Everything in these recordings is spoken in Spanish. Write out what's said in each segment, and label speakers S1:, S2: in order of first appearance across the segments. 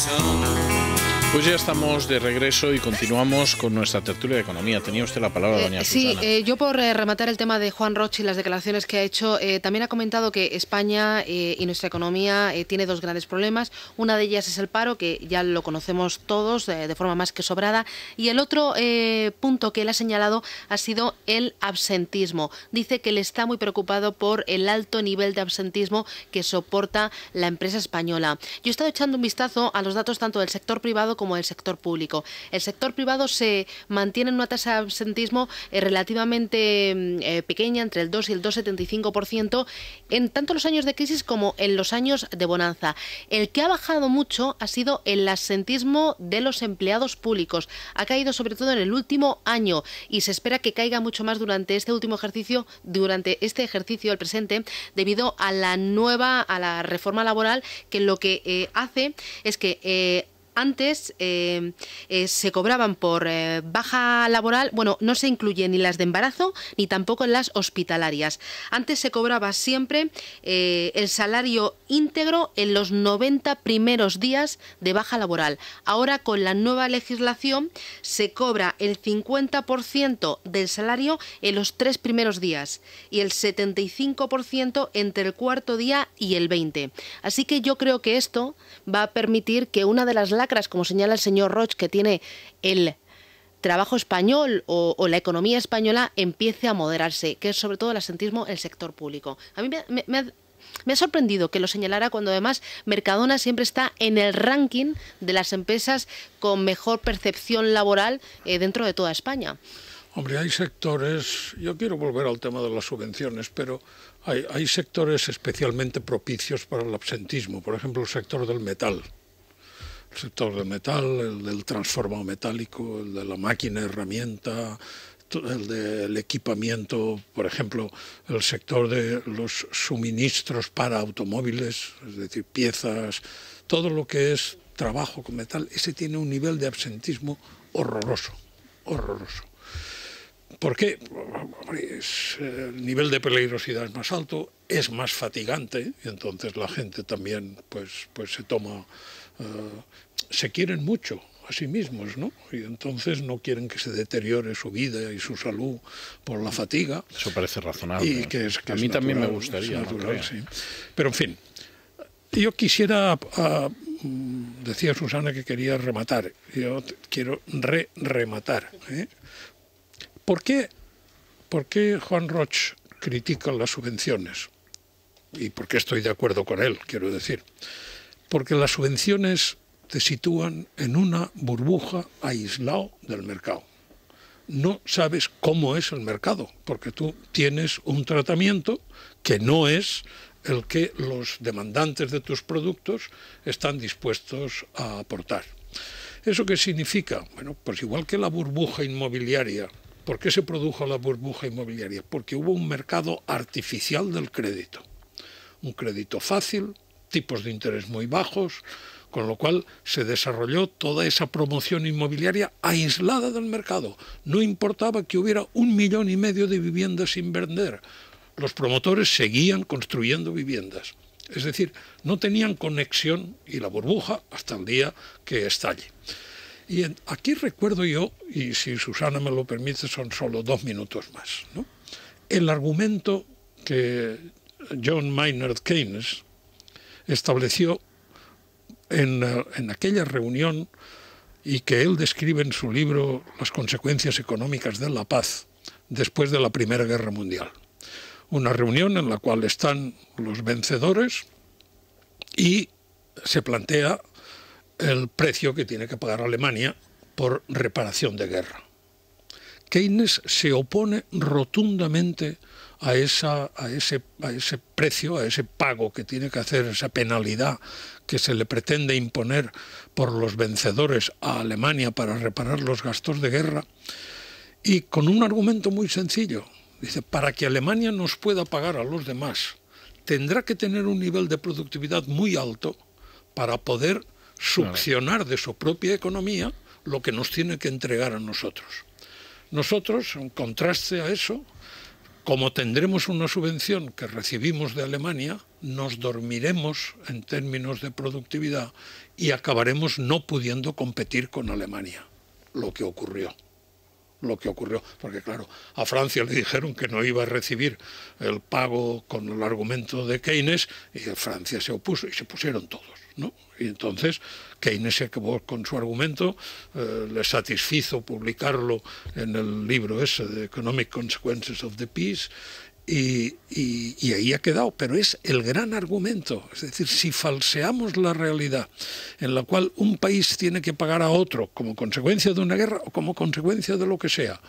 S1: some Pues ya estamos de regreso y continuamos con nuestra tertulia de economía. Tenía usted la palabra, eh, doña Susana. Sí,
S2: eh, yo por eh, rematar el tema de Juan Roche y las declaraciones que ha hecho, también ha comentado que España y nuestra economía tiene dos grandes problemas. Una de ellas es el paro, que ya lo conocemos todos de forma más que sobrada. Y el otro punto que él ha señalado ha sido el absentismo. Dice que él está muy preocupado por el alto nivel de absentismo que soporta la empresa española. Yo he estado echando un vistazo a los datos tanto del sector privado como el sector público. El sector privado se mantiene en una tasa de absentismo eh, relativamente mm, eh, pequeña, entre el 2 y el 2,75%, en tanto los años de crisis como en los años de bonanza. El que ha bajado mucho ha sido el absentismo de los empleados públicos. Ha caído sobre todo en el último año y se espera que caiga mucho más durante este último ejercicio, durante este ejercicio, al presente, debido a la nueva, a la reforma laboral, que lo que eh, hace es que antes eh, eh, se cobraban por eh, baja laboral, bueno, no se incluyen ni las de embarazo ni tampoco las hospitalarias. Antes se cobraba siempre el salario íntegro en los 90 primeros días de baja laboral. Ahora con la nueva legislación se cobra el 50% del salario en los tres primeros días y el 75% entre el cuarto día y el 20. Así que yo creo que esto va a permitir que una de las como señala el señor Roch, que tiene el trabajo español o, la economía española empiece a moderarse, que es sobre todo el absentismo el sector público. A mí me, ha, sorprendido que lo señalara cuando además Mercadona siempre está en el ranking de las empresas con mejor percepción laboral eh, dentro de toda España.
S3: Hombre, hay sectores, yo quiero volver al tema de las subvenciones, pero hay sectores especialmente propicios para el absentismo, por ejemplo el sector del metal el sector del metal, el del transformado metálico, el de la máquina herramienta, el del equipamiento, por ejemplo, el sector de los suministros para automóviles, es decir, piezas, todo lo que es trabajo con metal, ese tiene un nivel de absentismo horroroso, horroroso. ¿Por qué? Pues, el nivel de peligrosidad es más alto, es más fatigante, y entonces la gente también pues, pues se toma eh, se quieren mucho a sí mismos, ¿no? Y entonces no quieren que se deteriore su vida y su salud por la fatiga.
S1: Eso parece razonable. a mí también me gustaría.
S3: Pero en fin, yo quisiera... Ah, mm, decía Susana que quería rematar. Yo quiero re-rematar. ¿eh? ¿Por, qué, ¿Por qué Juan Roche critica las subvenciones? Y por qué estoy de acuerdo con él, quiero decir porque las subvenciones te sitúan en una burbuja aislado del mercado. No sabes cómo es el mercado, porque tú tienes un tratamiento que no es el que los demandantes de tus productos están dispuestos a aportar. ¿Eso qué significa? Bueno, pues igual que la burbuja inmobiliaria. ¿Por qué se produjo la burbuja inmobiliaria? Porque hubo un mercado artificial del crédito. Un crédito fácil, tipos de interés muy bajos, con lo cual se desarrolló toda esa promoción inmobiliaria aislada del mercado. No importaba que hubiera un millón y medio de viviendas sin vender. Los promotores seguían construyendo viviendas. Es decir, no tenían conexión y la burbuja hasta el día que estalle. Y aquí recuerdo yo, y si Susana me lo permite, son solo dos minutos más, el argumento que John Maynard Keynes, estableció en, eh, en aquella reunión y que él describe en su libro Las consecuencias económicas de la paz después de la Primera Guerra Mundial. Una reunión en la cual están los vencedores y se plantea el precio que tiene que pagar Alemania por reparación de guerra. Keynes se opone rotundamente a, ese, a ese precio, a ese pago que tiene que hacer, esa penalidad que se le pretende imponer por los vencedores a Alemania para reparar los gastos de guerra, y con un argumento muy sencillo. Dice, para que Alemania nos pueda pagar a los demás, tendrá que tener un nivel de productividad muy alto para poder succionar de su propia economía lo que nos tiene que entregar a nosotros. Nosotros, en contraste a eso, como tendremos una subvención que recibimos de Alemania, nos dormiremos en términos de productividad y acabaremos no pudiendo competir con Alemania, lo que ocurrió lo que ocurrió, porque claro, a Francia le dijeron que no iba a recibir el pago con el argumento de Keynes y Francia se opuso y se pusieron todos, ¿no? Y entonces Keynes se acabó con su argumento, eh, le satisfizo publicarlo en el libro ese de Economic Consequences of the Peace y, ahí ha quedado, pero es el gran argumento. Es decir, si falseamos la realidad en la cual un país tiene que pagar a otro como consecuencia de una guerra o como consecuencia de lo que sea,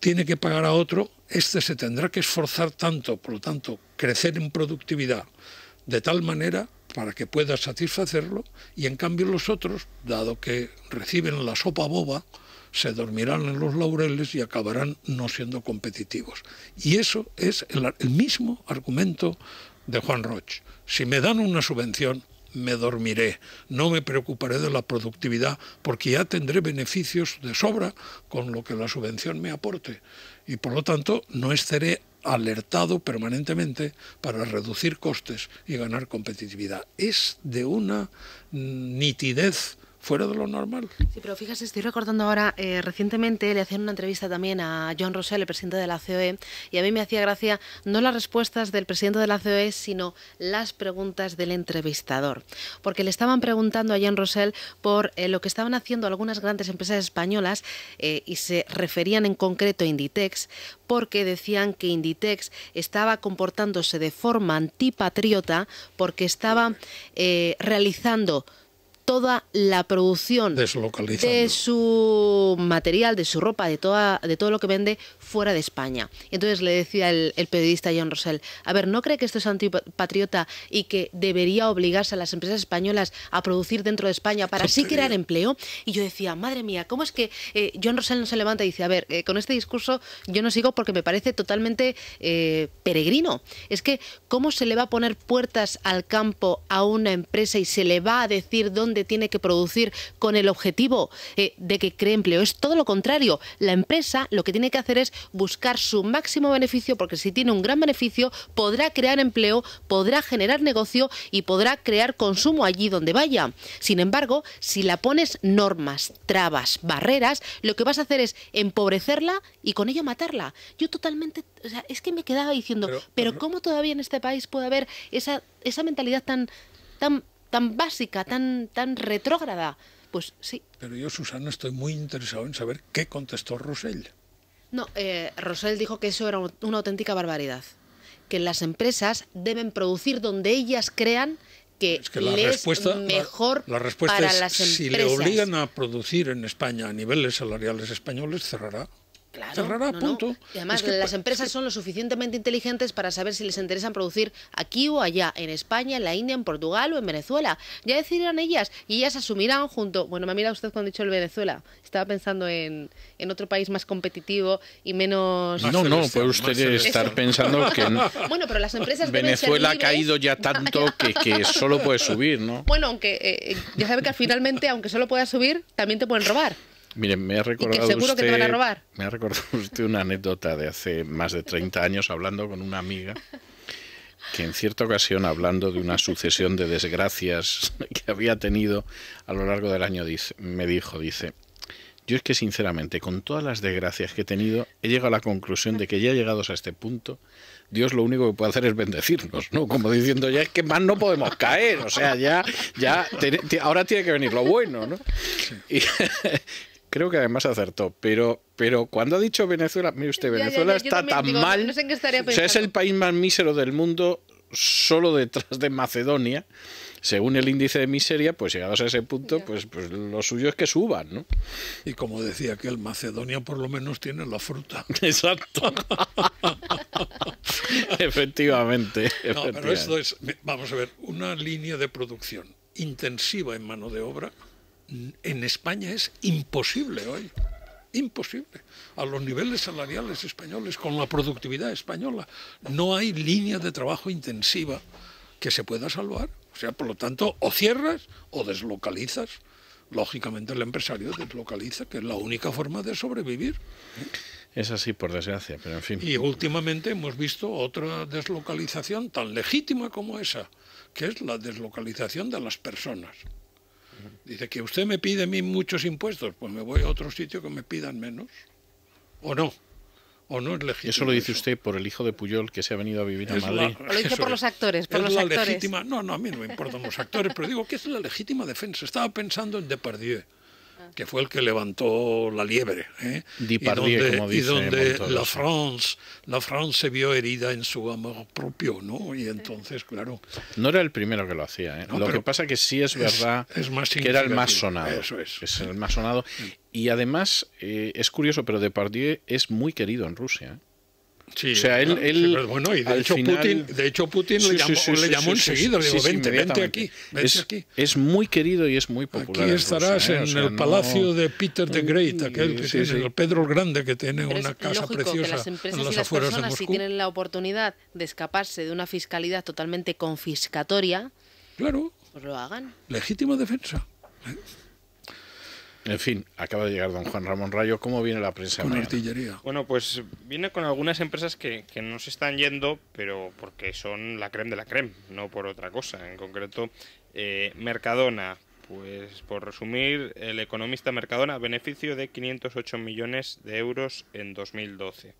S3: tiene que pagar a otro, este se tendrá que esforzar tanto, por lo tanto, crecer en productividad de tal manera para que pueda satisfacerlo y en cambio los otros, dado que reciben la sopa boba, se dormirán en los laureles y acabarán no siendo competitivos. Y eso es el, mismo argumento de Juan Roch. Si me dan una subvención, me dormiré, no me preocuparé de la productividad porque ya tendré beneficios de sobra con lo que la subvención me aporte y por lo tanto no estaré alertado permanentemente para reducir costes y ganar competitividad. Es de una nitidez fuera de lo normal.
S2: Sí, pero fíjese, estoy recordando ahora, eh, recientemente le hacían una entrevista también a John Rosell, el presidente de la COE, y a mí me hacía gracia no las respuestas del presidente de la COE, sino las preguntas del entrevistador. Porque le estaban preguntando a John Rosell por eh, lo que estaban haciendo algunas grandes empresas españolas, eh, y se referían en concreto a Inditex, porque decían que Inditex estaba comportándose de forma antipatriota porque estaba realizando toda la producción de su material, de su ropa, de, toda, de todo lo que vende, fuera de España. entonces le decía el, periodista John Rosell, a ver, ¿no cree que esto es antipatriota y que debería obligarse a las empresas españolas a producir dentro de España para así crear empleo? Y yo decía, madre mía, ¿cómo es que eh, John Rosell no se levanta y dice, a ver, eh, con este discurso yo no sigo porque me parece totalmente eh, peregrino? Es que, ¿cómo se le va a poner puertas al campo a una empresa y se le va a decir dónde tiene que producir con el objetivo de que cree empleo? Es todo lo contrario. La empresa lo que tiene que hacer es buscar su máximo beneficio, porque si tiene un gran beneficio, podrá crear empleo, podrá generar negocio y podrá crear consumo allí donde vaya. Sin embargo, si la pones normas, trabas, barreras, lo que vas a hacer es empobrecerla y con ello matarla. Yo totalmente, es que me quedaba diciendo, pero, ¿cómo todavía en este país puede haber esa, esa mentalidad tan, tan, tan básica, tan, tan retrógrada? Pues sí.
S3: Pero yo, Susana, estoy muy interesado en saber qué contestó Rosell.
S2: No, eh, dijo que eso era una auténtica barbaridad. Que las empresas deben producir donde ellas crean que, es mejor la, respuesta es, las Si le obligan
S3: a producir en España a niveles salariales españoles, cerrará.
S2: Claro, punto. Y además, que, las empresas son lo suficientemente inteligentes para saber si les interesa producir aquí o allá, en España, en la India, en Portugal o en Venezuela. Ya decidirán ellas y ellas asumirán junto. Bueno, me ha mirado usted cuando ha dicho el Venezuela. Estaba pensando en, otro país más competitivo y menos. No, no, puede usted estar pensando que. Bueno, pero las empresas. Venezuela ha caído ya tanto que, solo puede subir, ¿no? Bueno, aunque eh, eh, ya sabe que finalmente, aunque solo pueda subir, también te pueden robar.
S1: Miren, me ha recordado. usted, Me ha recordado usted una anécdota de hace más de 30 años hablando con una amiga que en cierta ocasión, hablando de una sucesión de desgracias que había tenido a lo largo del año, dice, me dijo, dice, yo es que sinceramente, con todas las desgracias que he tenido, he llegado a la conclusión de que ya llegados a este punto, Dios lo único que puede hacer es bendecirnos, ¿no? Como diciendo, ya es que más no podemos caer, o sea, ya, ya, ahora tiene que venir lo bueno, ¿no? Y, creo que además acertó, pero, pero cuando ha dicho Venezuela, mire usted, Venezuela está tan mal,
S2: o sea, es el
S1: país más mísero del mundo, solo detrás de Macedonia, según el índice de miseria, pues llegados a ese punto, pues, pues lo suyo es que suban, ¿no?
S3: Y como decía que el Macedonia por lo menos tiene la fruta. Exacto. efectivamente, pero esto es, vamos a ver, una línea de producción intensiva en mano de obra en España es imposible hoy. Imposible. A los niveles salariales españoles, con la productividad española, no hay línea de trabajo intensiva que se pueda salvar. O sea, por lo tanto, o cierras o deslocalizas. Lógicamente el empresario deslocaliza, que es la única forma de sobrevivir.
S1: Es así, por desgracia, Y
S3: últimamente hemos visto otra deslocalización tan legítima como esa, que es la deslocalización de las personas. Dice que usted me pide a mí muchos impuestos, pues me voy a otro sitio que me pidan menos. ¿O no? ¿O no es legítimo? Eso lo dice
S1: usted por el hijo de Puyol que se ha venido a vivir a Madrid. lo dice por los actores, por los
S3: no, no, a mí no me importan los actores, pero digo que es la legítima defensa. Estaba pensando en Depardieu que fue el que levantó la liebre. ¿eh? y donde, como donde la, France, la France se vio herida en su amor propio, ¿no? Y entonces, claro.
S1: No era el primero que lo hacía, ¿eh? lo que pasa que sí es verdad es, más que era el más sonado. Eso es. es el más sonado. Y además, eh, es curioso, pero Depardieu es muy querido en Rusia. ¿eh? Sí,
S3: o de hecho, Putin, le llamó, enseguida, le vente, aquí, es,
S1: es, muy querido y es muy popular. Aquí estarás en, ¿eh? el palacio de
S3: Peter the Great, que el Pedro el Grande, que tiene
S2: una casa preciosa. las y las personas, si tienen la oportunidad de escaparse de una fiscalidad totalmente confiscatoria, pues lo hagan.
S1: Legítima defensa. En fin, acaba de llegar don Juan Ramón Rayo. ¿Cómo viene la prensa? Con artillería.
S4: Bueno, pues viene con algunas empresas que, que, no se están yendo, pero porque son la creme de la creme, no por otra cosa. En concreto, eh, Mercadona. Pues por resumir, el economista Mercadona, beneficio de 508 millones de euros en 2012.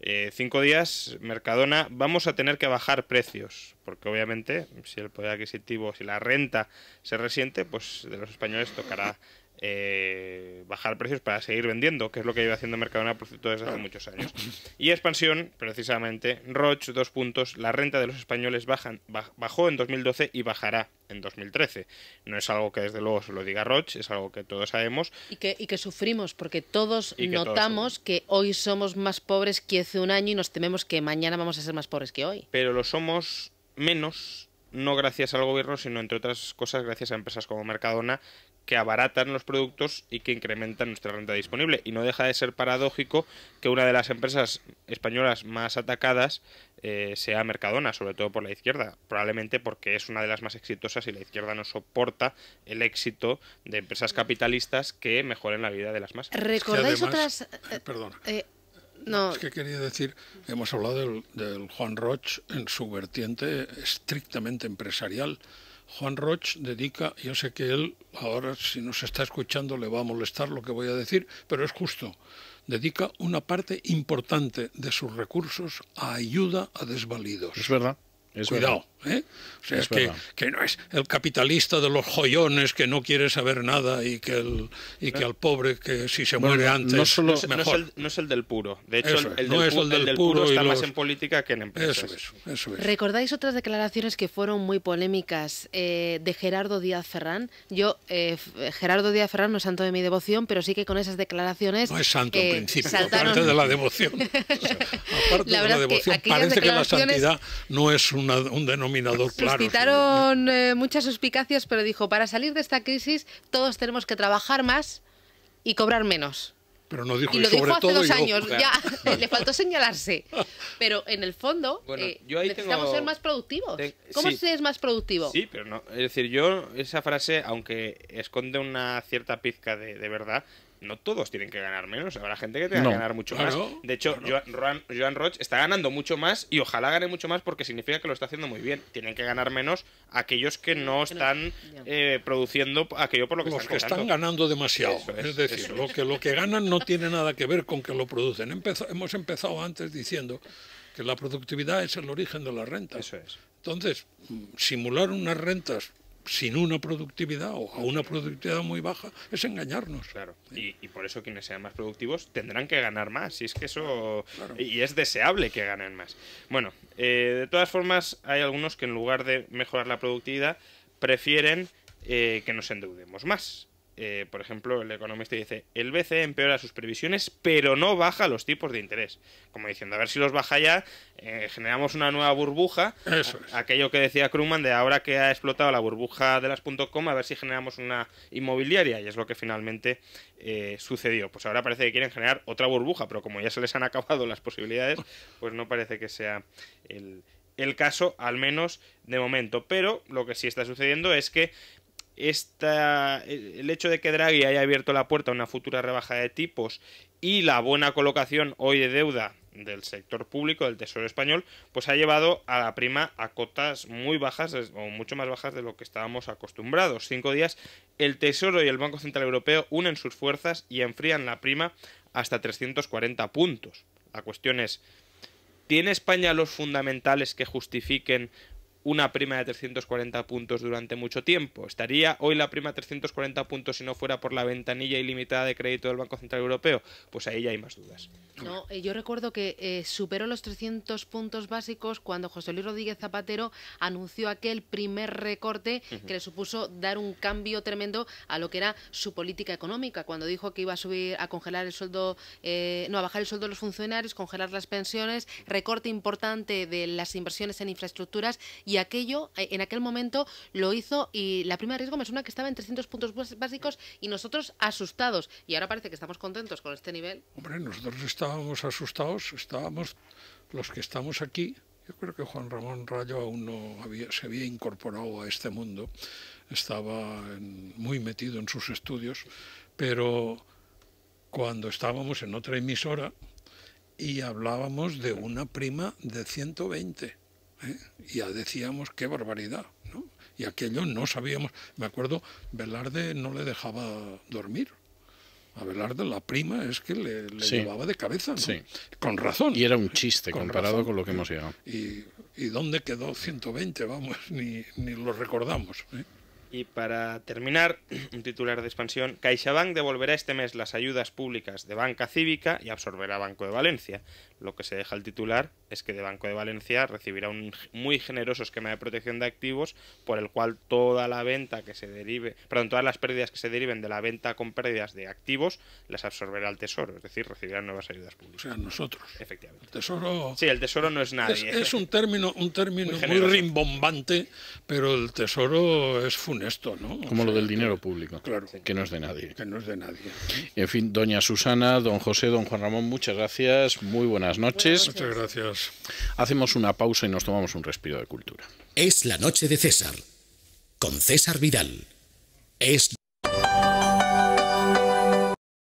S4: Eh, cinco días, Mercadona, vamos a tener que bajar precios, porque obviamente si el poder adquisitivo, si la renta se resiente, pues de los españoles tocará eh, bajar precios para seguir vendiendo, que es lo que lleva haciendo Mercadona desde hace muchos años. Y expansión, precisamente, Roche, dos puntos, la renta de los españoles bajan, bajó en 2012 y bajará en 2013. No es algo que desde luego se lo diga Roche, es algo que todos sabemos.
S2: Y que, y que sufrimos, porque todos notamos que hoy somos más pobres que hace un año y nos tememos que mañana vamos a ser más pobres que hoy.
S4: Pero lo somos menos no gracias al gobierno, sino entre otras cosas gracias a empresas como Mercadona, que abaratan los productos y que incrementan nuestra renta disponible. Y no deja de ser paradójico que una de las empresas españolas más atacadas eh, sea Mercadona, sobre todo por la izquierda, probablemente porque es una de las más exitosas y la izquierda no soporta el éxito de empresas capitalistas que mejoren la vida de las masas. ¿Recordáis otras...?
S2: Eh, eh, no. Es que
S3: quería decir, hemos hablado del, Juan Roch en su vertiente estrictamente empresarial Juan Roch dedica, yo sé que él ahora si nos está escuchando le va a molestar lo que voy a decir, pero es justo, dedica una parte importante de sus recursos a ayuda a desvalidos. Es verdad. Es Cuidado. ¿eh? O sea, es que, que, no es el capitalista de los joyones que no quiere saber nada y que, el, y que eh. al pobre que
S4: si se muere antes no, es el, del puro. De hecho, el, del, puro, está más en política que en empresas. Eso
S2: ¿Recordáis otras declaraciones que fueron muy polémicas eh, de Gerardo Díaz Ferrán? Yo, Gerardo Díaz Ferrán no es santo de mi devoción, pero sí que con esas declaraciones... No es santo en principio, aparte de la devoción. aparte la de la devoción, parece que la santidad
S3: no es un denominador denominador claro. Suscitaron
S2: eh, muchas suspicacias, pero dijo, para salir de esta crisis todos tenemos que trabajar más y cobrar menos.
S3: Pero no dijo y lo dijo hace dos años, ya
S2: le faltó señalarse. Pero en el fondo eh, yo ahí necesitamos ser más productivos. ¿Cómo se es más productivo? Sí,
S4: pero no. Es decir, yo esa frase, aunque esconde una cierta pizca de verdad, no todos tienen que ganar menos, habrá gente que tenga que ganar mucho más. De hecho, Joan, está ganando mucho más y ojalá gane mucho más porque significa que lo está haciendo muy bien. Tienen que ganar menos aquellos que no están eh, produciendo aquello por lo que Los están que están
S3: ganando demasiado. Es, decir, Lo, que, lo que ganan no tiene nada que ver con que lo producen. hemos empezado antes diciendo que la productividad es el origen de la renta. Eso es. Entonces, simular unas rentas sin una productividad o a una productividad muy baja es engañarnos.
S4: Claro. Y, por eso quienes sean más productivos tendrán que ganar más. Y es que eso. Y es deseable que ganen más. Bueno, eh, de todas formas, hay algunos que en lugar de mejorar la productividad, prefieren eh, que nos endeudemos más. Eh, por ejemplo, el economista dice, el BCE empeora sus previsiones, pero no baja los tipos de interés. Como diciendo, a ver si los baja ya, eh, generamos una nueva burbuja. Aquello que decía Krugman de ahora que ha explotado la burbuja de las .com, a ver si generamos una inmobiliaria. Y es lo que finalmente eh, sucedió. Pues ahora parece que quieren generar otra burbuja, pero como ya se les han acabado las posibilidades, pues no parece que sea el, el caso, al menos de momento. Pero lo que sí está sucediendo es que esta, el hecho de que Draghi haya abierto la puerta a una futura rebaja de tipos y la buena colocación hoy de deuda del sector público, del Tesoro español, pues ha llevado a la prima a cotas muy bajas o mucho más bajas de lo que estábamos acostumbrados. Cinco días, el Tesoro y el Banco Central Europeo unen sus fuerzas y enfrían la prima hasta 340 puntos. La cuestión es, ¿tiene España los fundamentales que justifiquen una prima de 340 puntos durante mucho tiempo. ¿Estaría hoy la prima 340 puntos si no fuera por la ventanilla ilimitada de crédito del Banco Central Europeo? Pues ahí ya hay más dudas.
S2: No, eh, yo recuerdo que eh, superó los 300 puntos básicos cuando José Luis Rodríguez Zapatero anunció aquel primer recorte que le supuso dar un cambio tremendo a lo que era su política económica, cuando dijo que iba a subir, a congelar el sueldo, eh, no, a bajar el sueldo de los funcionarios, congelar las pensiones, recorte importante de las inversiones en infraestructuras y y aquello eh, en aquel momento lo hizo y la prima de riesgo me suena que estaba en 300 puntos básicos y nosotros asustados y ahora parece que estamos contentos con este nivel.
S3: Hombre, nosotros estábamos asustados, estábamos los que estamos aquí. Yo creo que Juan Ramón Rayo aún no había, se había incorporado a este mundo, estaba muy metido en sus estudios, pero cuando estábamos en otra emisora y hablábamos de una prima de 120 ya decíamos qué barbaridad. ¿no? Y aquello no sabíamos, me acuerdo, Velarde no le dejaba dormir. A Velarde la prima es que le, le llevaba de cabeza, ¿no?
S1: con razón. Y era un chiste comparado con lo que hemos llegado.
S3: Y, dónde quedó 120? Vamos, ni,
S4: ni lo recordamos. ¿eh? Y para terminar, un titular de expansión, CaixaBank devolverá este mes las ayudas públicas de banca cívica y absorberá Banco de Valencia. Lo que se deja el titular es que de Banco de Valencia recibirá un muy generoso esquema de protección de activos por el cual toda la venta que se derive, perdón, todas las pérdidas que se deriven de la venta con pérdidas de activos las absorberá el Tesoro, es decir, recibirán nuevas ayudas públicas. O sea, nosotros. Efectivamente. El tesoro. Sí, el Tesoro no es nadie. Es, un
S3: término, un término muy,
S4: rimbombante, pero el Tesoro
S3: es funesto, ¿no? Como
S1: lo del dinero público. Claro. Que no es de nadie.
S3: Que no es de nadie.
S1: En fin, doña Susana, don José, don Juan Ramón, muchas gracias. Muy buenas buenas noches. Muchas gracias. Hacemos una pausa y nos tomamos un respiro de cultura. Es la noche de César, con César Vidal. Es